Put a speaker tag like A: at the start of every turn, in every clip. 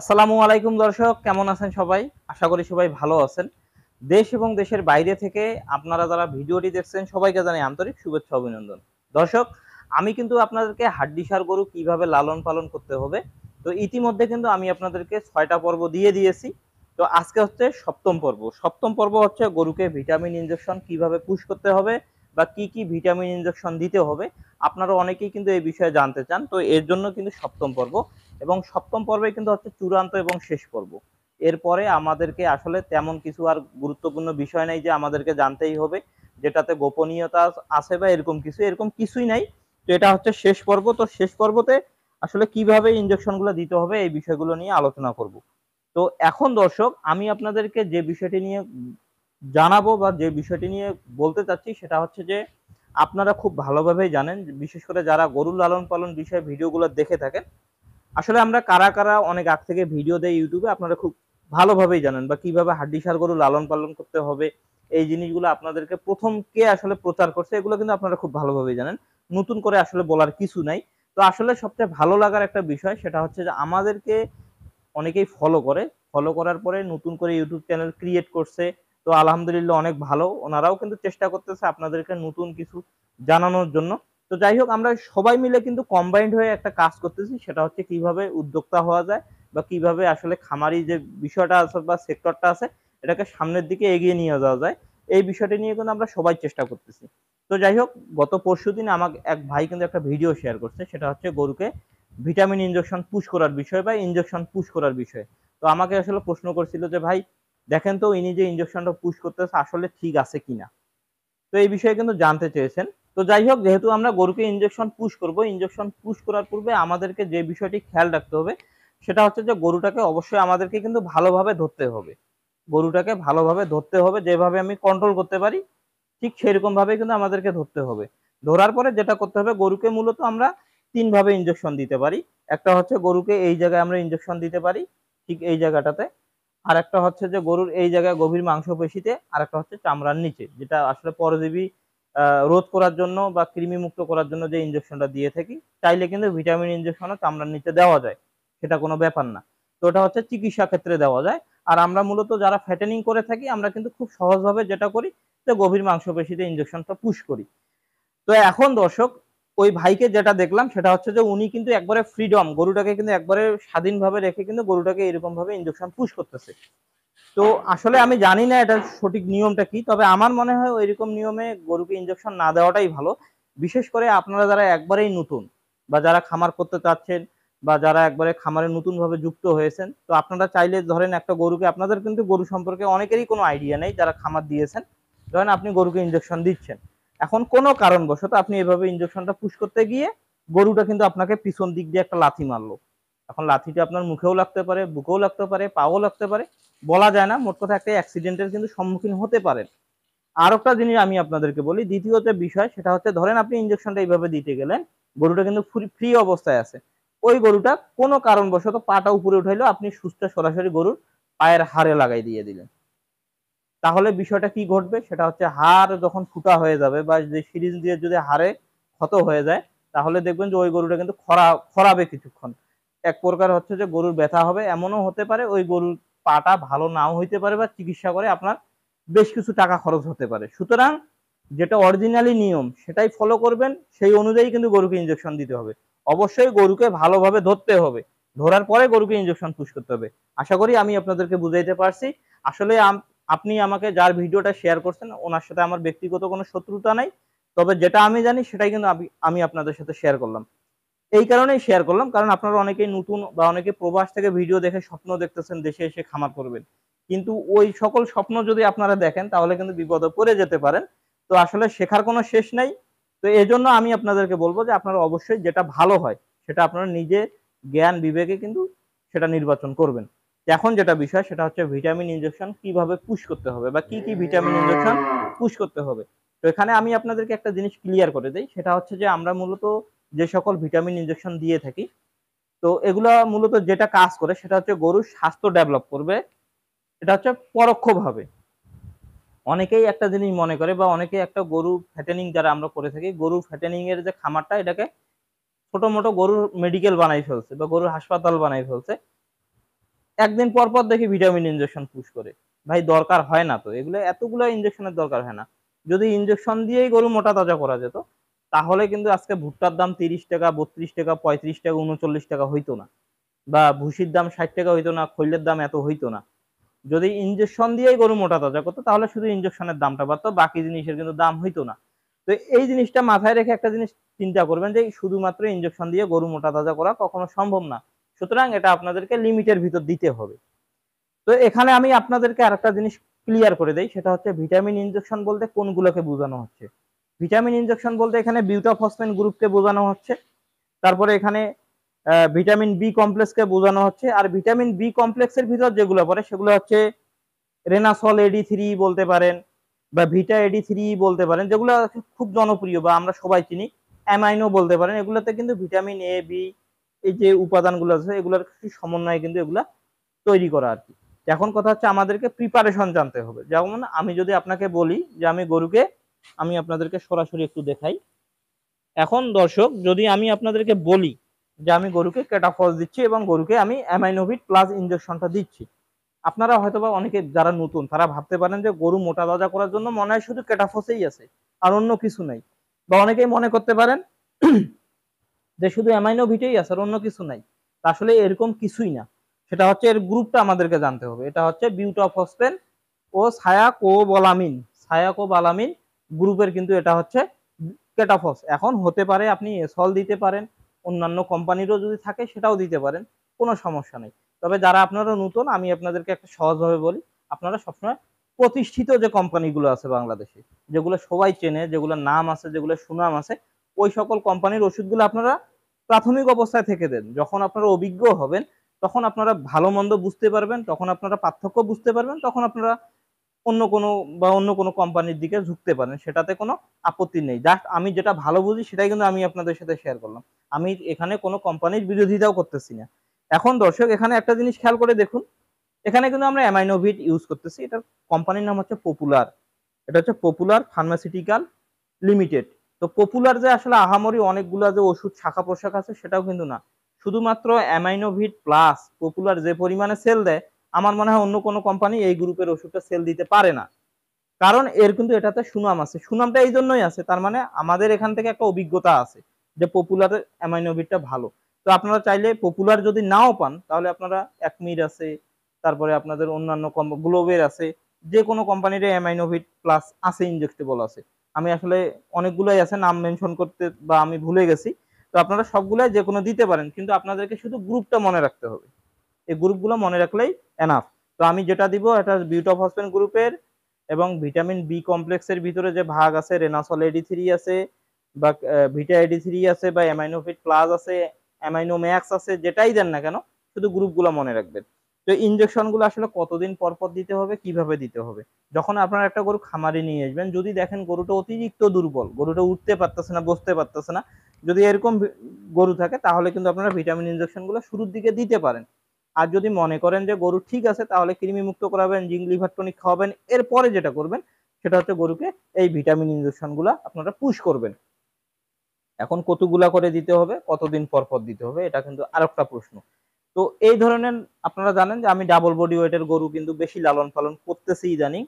A: আসসালামু আলাইকুম দর্শক কেমন আছেন সবাই আশা করি সবাই ভালো আছেন দেশ এবং দেশের বাইরে থেকে আপনারা যারা ভিডিওটি দেখছেন সবাইকে জানাই আন্তরিক শুভেচ্ছা অভিনন্দন দর্শক আমি কিন্তু আপনাদেরকে হাড্ডিসার গরু কিভাবে লালন পালন করতে হবে তো ইতিমধ্যে কিন্তু আমি আপনাদেরকে ছয়টা পর্ব দিয়ে দিয়েছি তো আজকে হচ্ছে সপ্তম পর্ব সপ্তম পর্ব হচ্ছে গরুকে ভিটামিন ইঞ্জেকশন কিভাবে পুশ করতে হবে বা কি কি ভিটামিন ইঞ্জেকশন দিতে হবে আপনারা অনেকেই কিন্তু এই বিষয়ে জানতে চান তো এর জন্য কিন্তু সপ্তম পর্ব এবং সপ্তম পর্বে কিন্তু হচ্ছে চূড়ান্ত এবং শেষ পর্ব এরপরে আমাদেরকে আসলে তেমন কিছু আর গুরুত্বপূর্ণ বিষয় নাই যে আমাদেরকে জানতেই হবে যেটাতে গোপনীয়তা আছে বা এরকম কিছু এরকম কিছুই নাই তো এটা হচ্ছে শেষ পর্ব তো শেষ পর্বতে আসলে কিভাবে ইনজেকশনগুলো দিতে হবে এই বিষয়গুলো নিয়ে আলোচনা করব তো এখন দর্শক আমি আপনাদেরকে যে বিষয়টি নিয়ে জানাবো বা যে বিষয়টি নিয়ে বলতে চাচ্ছি সেটা হচ্ছে যে আপনারা খুব ভালোভাবেই জানেন বিশেষ করে যারা গরু লালন পালন বিষয়ে ভিডিওগুলো দেখে থাকেন আসলে আমরা কারা কারা অনেক আগ থেকে ভিডিও দেয় ইউটিউবে আপনারা খুব ভালোভাবেই জানেন বা কিভাবে হাড্ডি সার গরু লালন পালন করতে হবে এই জিনিসগুলো আপনাদেরকে প্রথম কে আসলে প্রচার করছে এগুলো কিন্তু আপনারা খুব ভালোভাবেই জানেন নতুন করে আসলে বলার কিছু নাই তো আসলে সবচেয়ে ভালো লাগার একটা বিষয় সেটা হচ্ছে যে আমাদেরকে অনেকেই ফলো করে ফলো করার পরে নতুন করে ইউটিউব চ্যানেল ক্রিয়েট করছে তো আলহামদুলিল্লাহ অনেক ভালো ওনারাও কিন্তু চেষ্টা করতেছে আপনাদেরকে নতুন কিছু জানানোর জন্য তো যাই হোক আমরা সবাই মিলে কিন্তু কম্বাইন্ড হয়ে একটা কাজ করতেছি সেটা হচ্ছে কিভাবে উদ্যোক্তা হওয়া যায় বা কিভাবে আসলে খামারি যে বিষয়টা আছে বা সেক্টরটা আছে এটাকে সামনের দিকে এগিয়ে নিয়ে যাওয়া যায় এই বিষয়টি নিয়ে কিন্তু আমরা সবাই চেষ্টা করতেছি তো যাই হোক গত পরশু দিন আমার এক ভাই কিন্তু একটা ভিডিও শেয়ার করছে সেটা হচ্ছে গরুকে ভিটামিন ইঞ্জেকশন পুশ করার বিষয় বা ইঞ্জেকশন পুশ করার বিষয়ে তো আমাকে আসলে প্রশ্ন করছিল যে ভাই দেখেন তো ইনি যে ইঞ্জেকশনটা পুশ করতেছে আসলে ঠিক আছে কিনা তো এই বিষয়ে কিন্তু জানতে চেয়েছেন তো যাই হোক যেহেতু আমরা গরুকে ইঞ্জেকশন পুশ করব ইঞ্জেকশন পুশ করার পূর্বে আমাদেরকে যে বিষয়টি খেয়াল রাখতে হবে সেটা হচ্ছে যে গরুটাকে অবশ্যই আমাদেরকে কিন্তু ভালোভাবে ধরতে হবে গরুটাকে ভালোভাবে ধরতে হবে যেভাবে আমি কন্ট্রোল করতে পারি ঠিক সেরকমভাবে কিন্তু আমাদেরকে ধরতে হবে ধরার পরে যেটা করতে হবে গরুকে মূলত আমরা তিনভাবে ইঞ্জেকশন দিতে পারি একটা হচ্ছে গরুকে এই জায়গায় আমরা ইঞ্জেকশন দিতে পারি ঠিক এই জায়গাটাতে আর একটা হচ্ছে যে গরুর এই জায়গায় গভীর মাংসপেশিতে আর একটা হচ্ছে চামড়ার নিচে যেটা আসলে পরজীবী রোধ করার জন্য বা কৃমি মুক্ত করার জন্য যে ইঞ্জেকশনটা দিয়ে থাকি চাইলে কিন্তু ভিটামিন ইঞ্জেকশনও চামড়ার নিচে দেওয়া যায় সেটা কোনো ব্যাপার না তো ওটা হচ্ছে চিকিৎসা ক্ষেত্রে দেওয়া যায় আর আমরা মূলত যারা ফ্যাটেনিং করে থাকি আমরা কিন্তু খুব সহজভাবে যেটা করি যে গভীর মাংসপেশিতে ইঞ্জেকশনটা পুশ করি তো এখন দর্শক ওই ভাইকে যেটা দেখলাম সেটা হচ্ছে যে উনি কিন্তু একবারে ফ্রিডম গরুটাকে কিন্তু একবারে স্বাধীনভাবে রেখে কিন্তু গরুটাকে এরকমভাবে ইঞ্জেকশন পুশ করতেছে তো আসলে আমি জানি না এটার সঠিক নিয়মটা কি তবে আমার মনে হয় ওই রকম নিয়মে গরুকে ইঞ্জেকশন না দেওয়াটাই ভালো বিশেষ করে আপনারা যারা একবারেই নতুন বা যারা খামার করতে চাচ্ছেন বা যারা একবারে খামারে নতুনভাবে যুক্ত হয়েছেন তো আপনারা চাইলে ধরেন একটা গরুকে আপনাদের কিন্তু গরু সম্পর্কে অনেকেরই কোনো আইডিয়া নেই যারা খামার দিয়েছেন ধরেন আপনি গরুকে ইঞ্জেকশন দিচ্ছেন এখন কোনো কারণবশত আপনি এভাবে ইঞ্জেকশনটা পুশ করতে গিয়ে গরুটা কিন্তু আপনাকে পিছন দিক দিয়ে একটা লাথি মারলো এখন লাথিটা আপনার মুখেও লাগতে পারে বুকেও লাগতে পারে পাও লাগতে পারে বলা যায় না মোট কথা একটা অ্যাক্সিডেন্টের কিন্তু সম্মুখীন হতে পারেন আর একটা জিনিস আমি আপনাদেরকে বলি দ্বিতীয়ত বিষয় সেটা হচ্ছে ধরেন আপনি ইঞ্জেকশনটা এইভাবে দিতে গেলেন গরুটা কিন্তু ফ্রি অবস্থায় আছে ওই গরুটা কোনো কারণবশত পাটা উপরে উঠাইলো আপনি সুস্থ সরাসরি গরুর পায়ের হাড়ে লাগাই দিয়ে দিলেন তাহলে বিষয়টা কি ঘটবে সেটা হচ্ছে হাড় যখন ফুটা হয়ে যাবে বা যে সিরিজ দিয়ে যদি হাড়ে ক্ষত হয়ে যায় তাহলে দেখবেন যে ওই গরুটা কিন্তু খরা খরাবে কিছুক্ষণ এক প্রকার হচ্ছে যে গরুর ব্যথা হবে এমনও হতে পারে ওই গরুর পাটা ভালো নাও হইতে পারে বা চিকিৎসা করে আপনার বেশ কিছু টাকা খরচ হতে পারে সুতরাং যেটা অরিজিনালি নিয়ম সেটাই ফলো করবেন সেই অনুযায়ী কিন্তু গরুকে ইঞ্জেকশন দিতে হবে অবশ্যই গরুকে ভালোভাবে ধরতে হবে ধরার পরে গরুকে ইঞ্জেকশন পুশ করতে হবে আশা করি আমি আপনাদেরকে বুঝাইতে পারছি আসলে আপনি আমাকে যার ভিডিওটা শেয়ার করছেন ওনার সাথে আমার ব্যক্তিগত কোনো শত্রুতা নাই তবে যেটা আমি জানি সেটাই কিন্তু আমি আপনাদের সাথে শেয়ার করলাম এই কারণেই শেয়ার করলাম কারণ আপনারা অনেকেই নতুন বা অনেকে প্রবাস থেকে ভিডিও দেখে স্বপ্ন দেখতেছেন দেশে এসে খামার করবেন কিন্তু ওই সকল স্বপ্ন যদি আপনারা দেখেন তাহলে কিন্তু বিপদে পড়ে যেতে পারেন তো আসলে শেখার কোনো শেষ নাই তো এজন্য আমি আপনাদেরকে বলবো যে আপনারা অবশ্যই যেটা ভালো হয় সেটা আপনারা নিজে জ্ঞান বিবেকে কিন্তু সেটা নির্বাচন করবেন এখন যেটা বিষয় সেটা হচ্ছে ভিটামিন ইনজেকশন কিভাবে পুশ করতে হবে বা কি কি ভিটামিন ইনজেকশন পুশ করতে হবে তো এখানে আমি আপনাদেরকে একটা জিনিস ক্লিয়ার করে দিই সেটা হচ্ছে যে আমরা মূলত যে সকল ভিটামিন ইনজেকশন দিয়ে থাকি তো এগুলা মূলত যেটা কাজ করে সেটা হচ্ছে গরুর স্বাস্থ্য ডেভেলপ করবে এটা হচ্ছে পরোক্ষভাবে অনেকেই একটা জিনিস মনে করে বা অনেকেই একটা গরু ফ্যাটেনিং যারা আমরা করে থাকি গরু ফ্যাটেনিং এর যে খামারটা এটাকে ছোট মোটো গরুর মেডিকেল বানাই ফেলছে বা গরুর হাসপাতাল বানাই ফেলছে একদিন পর পর দেখি ভিটামিন ইনজেকশন পুশ করে ভাই দরকার হয় না তো এগুলো এতগুলো ইনজেকশনের দরকার হয় না যদি ইনজেকশন দিয়েই গরু মোটা তাজা করা যেত তাহলে কিন্তু আজকে ভুট্টার দাম তিরিশ টাকা বত্রিশ টাকা পঁয়ত্রিশ টাকা উনচল্লিশ টাকা হইতো না বা ভুসির দাম ষাট টাকা হইতো না খৈলের দাম এত হইতো না যদি ইঞ্জেকশন দিয়েই গরু মোটা তাজা করতো তাহলে শুধু ইঞ্জেকশনের দামটা পারতো বাকি জিনিসের কিন্তু দাম হইতো না তো এই জিনিসটা মাথায় রেখে একটা জিনিস চিন্তা করবেন যে শুধুমাত্র ইঞ্জেকশন দিয়ে গরু মোটা তাজা করা কখনো সম্ভব না সুতরাং এটা আপনাদেরকে লিমিটের ভিতর দিতে হবে তো এখানে আমি আপনাদেরকে আরেকটা জিনিস ক্লিয়ার করে দেই সেটা হচ্ছে ভিটামিন ইঞ্জেকশন বলতে কোনগুলোকে বোঝানো হচ্ছে ভিটামিন ইনজেকশন বলতে এখানে বিউটাফসফেন গ্রুপকে বোঝানো হচ্ছে তারপরে এখানে ভিটামিন বি কমপ্লেক্সকে বোঝানো হচ্ছে আর ভিটামিন বি কমপ্লেক্সের ভিতর যেগুলো পড়ে সেগুলো হচ্ছে রেনাসল এডি থ্রি বলতে পারেন বা ভিটা এডি থ্রি বলতে পারেন যেগুলো খুব জনপ্রিয় বা আমরা সবাই চিনি অ্যামাইনো বলতে পারেন এগুলোতে কিন্তু ভিটামিন এ বি এই যে উপাদানগুলো আছে এগুলোর সমন্বয়ে কিন্তু এগুলা তৈরি করা আর কি এখন কথা হচ্ছে আমাদেরকে প্রিপারেশন জানতে হবে যেমন আমি যদি আপনাকে বলি যে আমি গরুকে আমি আপনাদেরকে সরাসরি একটু দেখাই এখন দর্শক যদি আমি আপনাদেরকে বলি যে আমি গরুকে ক্যাটাফস দিচ্ছি এবং গরুকে আমি অ্যামাইনোভিট প্লাস ইঞ্জেকশনটা দিচ্ছি আপনারা হয়তোবা অনেকে যারা নতুন তারা ভাবতে পারেন যে গরু মোটা দাজা করার জন্য মনে হয় শুধু ক্যাটাফসেই আছে আর অন্য কিছু নাই বা অনেকেই মনে করতে পারেন যে শুধু অ্যামাইনোভিটেই আছে আর অন্য কিছু নাই আসলে এরকম কিছুই না সেটা হচ্ছে এর গ্রুপটা আমাদেরকে জানতে হবে এটা হচ্ছে বিউটাফসপেন ও ছায়াকোবালামিন বালামিন গ্রুপের কিন্তু এটা হচ্ছে কেটাফক্স এখন হতে পারে আপনি এসল দিতে পারেন অন্যান্য কোম্পানিরও যদি থাকে সেটাও দিতে পারেন কোনো সমস্যা নেই তবে যারা আপনারা নতুন আমি আপনাদেরকে একটা সহজভাবে বলি আপনারা সবসময় প্রতিষ্ঠিত যে কোম্পানিগুলো আছে বাংলাদেশে যেগুলো সবাই চেনে যেগুলো নাম আছে যেগুলো সুনাম আছে ওই সকল কোম্পানির ওষুধগুলো আপনারা প্রাথমিক অবস্থায় থেকে দেন যখন আপনারা অভিজ্ঞ হবেন তখন আপনারা ভালো মন্দ বুঝতে পারবেন তখন আপনারা পার্থক্য বুঝতে পারবেন তখন আপনারা অন্য কোনো বা অন্য কোনো কোম্পানির দিকে ঝুঁকতে পারেন সেটাতে কোনো আপত্তি নেই জাস্ট আমি যেটা ভালো বুঝি সেটাই কিন্তু আমি আপনাদের সাথে শেয়ার করলাম আমি এখানে কোনো কোম্পানির বিরোধিতাও করতেছি না এখন দর্শক এখানে একটা জিনিস খেয়াল করে দেখুন এখানে কিন্তু আমরা অ্যামাইনোভিট ইউজ করতেছি এটার কোম্পানির নাম হচ্ছে পপুলার এটা হচ্ছে পপুলার ফার্মাসিউটিক্যাল লিমিটেড তো পপুলার যে আসলে আহামরি অনেকগুলা যে ওষুধ শাখা পোশাক আছে সেটাও কিন্তু না শুধুমাত্র অ্যামাইনোভিট প্লাস পপুলার যে পরিমাণে সেল দেয় আমার মনে হয় অন্য কোনো কোম্পানি এই গ্রুপের ওষুধটা সেল দিতে পারে না কারণ এর কিন্তু এটাতে সুনাম আছে সুনামটা এই জন্যই আছে তার মানে আমাদের এখান থেকে একটা অভিজ্ঞতা আছে যে পপুলার অ্যামাইনোভিটটা ভালো তো আপনারা চাইলে পপুলার যদি নাও পান তাহলে আপনারা একমির আছে তারপরে আপনাদের অন্যান্য গ্লোবের আছে যে কোনো কোম্পানির অ্যামাইনোভিট প্লাস আছে ইনজেক্টেবল আছে আমি আসলে অনেকগুলোই আছে নাম মেনশন করতে বা আমি ভুলে গেছি তো আপনারা সবগুলাই যে কোনো দিতে পারেন কিন্তু আপনাদেরকে শুধু গ্রুপটা মনে রাখতে হবে এই গ্রুপগুলো মনে রাখলেই এনাফ তো আমি যেটা দিব এটা বিউট অফ হসপেন গ্রুপের এবং ভিটামিন বি কমপ্লেক্সের ভিতরে যে ভাগ আছে রেনাসল এডি থ্রি আছে বা ভিটা এডি থ্রি আছে বা অ্যামাইনোফিট প্লাস আছে অ্যামাইনো ম্যাক্স আছে যেটাই দেন না কেন শুধু গ্রুপগুলো মনে রাখবেন তো ইনজেকশনগুলো আসলে কতদিন পর পর দিতে হবে কিভাবে দিতে হবে যখন আপনার একটা গরু খামারে নিয়ে আসবেন যদি দেখেন গরুটা অতিরিক্ত দুর্বল গরুটা উঠতে পারতেছে না বসতে পারতেছে না যদি এরকম গরু থাকে তাহলে কিন্তু আপনারা ভিটামিন ইনজেকশনগুলো শুরুর দিকে দিতে পারেন আর যদি মনে করেন যে গরু ঠিক আছে তাহলে কৃমি মুক্ত করাবেন জিংলি ভাটনি খাওয়াবেন এরপরে যেটা করবেন সেটা হচ্ছে গরুকে এই ভিটামিন গুলা আপনারা পুশ করবেন এখন কতগুলা করে দিতে হবে কতদিন পর পর দিতে হবে এটা কিন্তু আরেকটা প্রশ্ন তো এই ধরনের আপনারা জানেন যে আমি ডাবল বডি ওয়েটের গরু কিন্তু বেশি লালন পালন করতেছি ইদানিং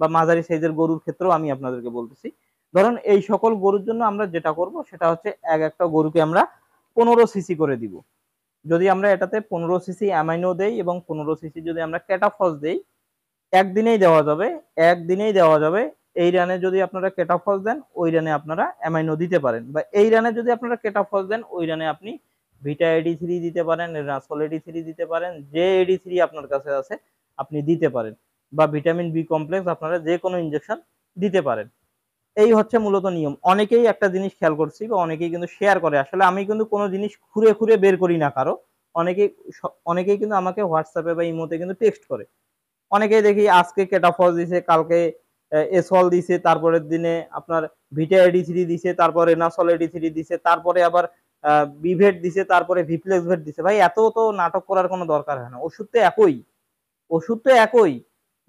A: বা মাঝারি সাইজের গরুর ক্ষেত্রেও আমি আপনাদেরকে বলতেছি ধরুন এই সকল গরুর জন্য আমরা যেটা করব সেটা হচ্ছে এক একটা গরুকে আমরা পনেরো সিসি করে দিব যদি আমরা এটাতে পনেরো সিসি অ্যামাইনো দেই এবং পনেরো সিসি যদি আমরা ক্যাটাফস দেই একদিনেই দেওয়া যাবে একদিনেই দেওয়া যাবে এই রানে যদি আপনারা ক্যাটাফস দেন ওই রানে আপনারা অ্যামাইনো দিতে পারেন বা এই রানে যদি আপনারা ক্যাটাফস দেন ওই রানে আপনি ভিটা এডি থ্রি দিতে পারেন রাসল এডি থ্রি দিতে পারেন যে এডি থ্রি আপনার কাছে আছে আপনি দিতে পারেন বা ভিটামিন বি কমপ্লেক্স আপনারা যে কোনো ইঞ্জেকশন দিতে পারেন এই হচ্ছে মূলত নিয়ম অনেকেই একটা জিনিস খেয়াল করছি বা অনেকেই কিন্তু শেয়ার করে আসলে আমি কিন্তু কোনো জিনিস খুঁড়ে খুঁড়ে বের করি না কারো অনেকেই অনেকেই কিন্তু আমাকে হোয়াটসঅ্যাপে বা ইমোতে কিন্তু টেক্সট করে অনেকেই দেখি আজকে কেটাফল দিছে কালকে এসল দিছে তারপরের দিনে আপনার ভিটা এডি থ্রি দিছে তারপর এনাসল এডি থ্রি দিছে তারপরে আবার বিভেট দিছে তারপরে ভিপ্লেক্স ভেট দিছে ভাই এত তো নাটক করার কোনো দরকার হয় না ওষুধ তো একই ওষুধ তো একই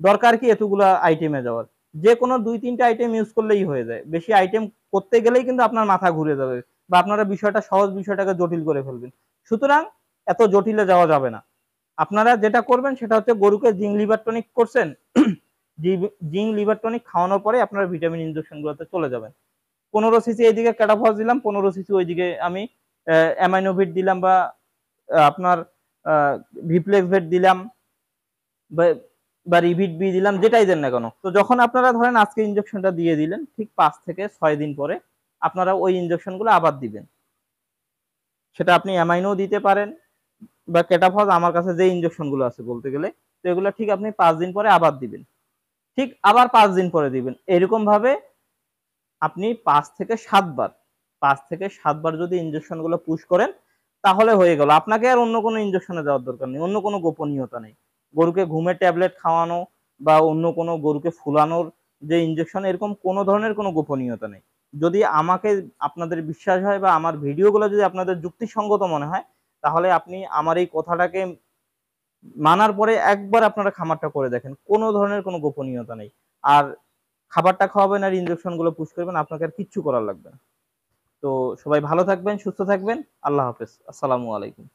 A: দরকার কি এতগুলা আইটেমে যাওয়ার যে কোনো দুই তিনটা আইটেম ইউজ করলেই হয়ে যায় বেশি আইটেম করতে গেলেই কিন্তু আপনার মাথা ঘুরে যাবে বা আপনারা বিষয়টা সহজ বিষয়টাকে জটিল করে ফেলবেন সুতরাং এত জটিলে যাওয়া যাবে না আপনারা যেটা করবেন সেটা হচ্ছে গরুকে জিং লিভার টনিক করছেন জিং লিভার টনিক খাওয়ানোর পরে আপনারা ভিটামিন গুলোতে চলে যাবেন পনেরো সিসি এইদিকে ক্যাটাফস দিলাম পনেরো সিসি ওইদিকে আমি অ্যামাইনোভিট দিলাম বা আপনার ভিপ্লেক্স ভেট দিলাম বা রিভিট বি দিলাম যেটাই দেন না কেন তো যখন আপনারা ধরেন আজকে ইঞ্জেকশনটা দিয়ে দিলেন ঠিক পাঁচ থেকে ছয় দিন পরে আপনারা ওই ইঞ্জেকশনগুলো আবার দিবেন সেটা আপনি অ্যামাইনও দিতে পারেন বা কেটাফজ আমার কাছে যে ইঞ্জেকশনগুলো আছে বলতে গেলে তো এগুলো ঠিক আপনি পাঁচ দিন পরে আবার দিবেন ঠিক আবার পাঁচ দিন পরে দিবেন এরকমভাবে আপনি পাঁচ থেকে সাতবার পাঁচ থেকে সাতবার যদি ইঞ্জেকশনগুলো পুশ করেন তাহলে হয়ে গেল আপনাকে আর অন্য কোনো ইঞ্জেকশনে যাওয়ার দরকার নেই অন্য কোনো গোপনীয়তা নেই গরুকে ঘুমের ট্যাবলেট খাওয়ানো বা অন্য কোনো গরুকে ফুলানোর যে ইঞ্জেকশন এরকম কোনো ধরনের কোনো গোপনীয়তা নেই যদি আমাকে আপনাদের বিশ্বাস হয় বা আমার ভিডিওগুলো যদি আপনাদের যুক্তিসঙ্গত মনে হয় তাহলে আপনি আমার এই কথাটাকে মানার পরে একবার আপনারা খামারটা করে দেখেন কোনো ধরনের কোনো গোপনীয়তা নেই আর খাবারটা খাওয়াবেন আর ইঞ্জেকশনগুলো পুশ করবেন আপনাকে আর কিচ্ছু করার লাগবে না তো সবাই ভালো থাকবেন সুস্থ থাকবেন আল্লাহ হাফেজ আসসালামু আলাইকুম